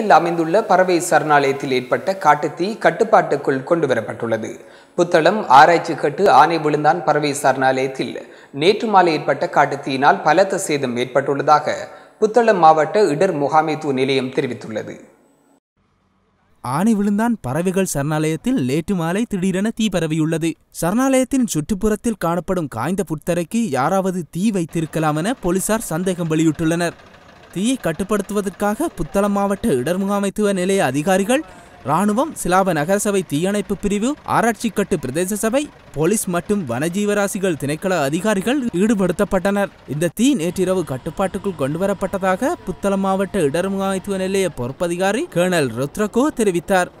இடத்தில் அமைந்துள்ள பறவை சரணாலயத்தில் ஏற்பட்ட காட்டுத்தீ கட்டுப்பாட்டுக்குள் கொண்டுவரப்பட்டுள்ளது புத்தளம் ஆராய்ச்சி கட்டு ஆனை விழுந்தான் பறவை சரணாலயத்தில் நேற்று மாலை ஏற்பட்ட காட்டுத்தீயினால் பலத்த சேதம் ஏற்பட்டுள்ளதாக புத்தளம் மாவட்ட இடர் முகாமைத்துவ நிலையம் தெரிவித்துள்ளது ஆணை விழுந்தான் பறவைகள் சரணாலயத்தில் நேற்று மாலை திடீரென தீ பரவியுள்ளது சரணாலயத்தின் சுற்றுப்புறத்தில் காணப்படும் காய்ந்த புத்தரைக்கு யாராவது தீ வைத்திருக்கலாம் என போலீசார் சந்தேகம் வெளியிட்டுள்ளனர் தீயை கட்டுப்படுத்துவதற்காக புத்தளம் மாவட்ட இடர் முகாமைத்துவ நிலைய அதிகாரிகள் ராணுவம் சிலாப நகரசபை தீயணைப்பு பிரிவு ஆராய்ச்சிக்கட்டு பிரதேச சபை போலீஸ் மற்றும் வனஜீவராசிகள் திணைக்கள அதிகாரிகள் ஈடுபடுத்தப்பட்டனர் இந்த தீ நேற்றிரவு கட்டுப்பாட்டுக்குள் கொண்டுவரப்பட்டதாக புத்தளம் மாவட்ட இடர் முகாமைத்துவ நிலைய பொறுப்பதிகாரி கேர்னல் ருத்ரகோ தெரிவித்தார்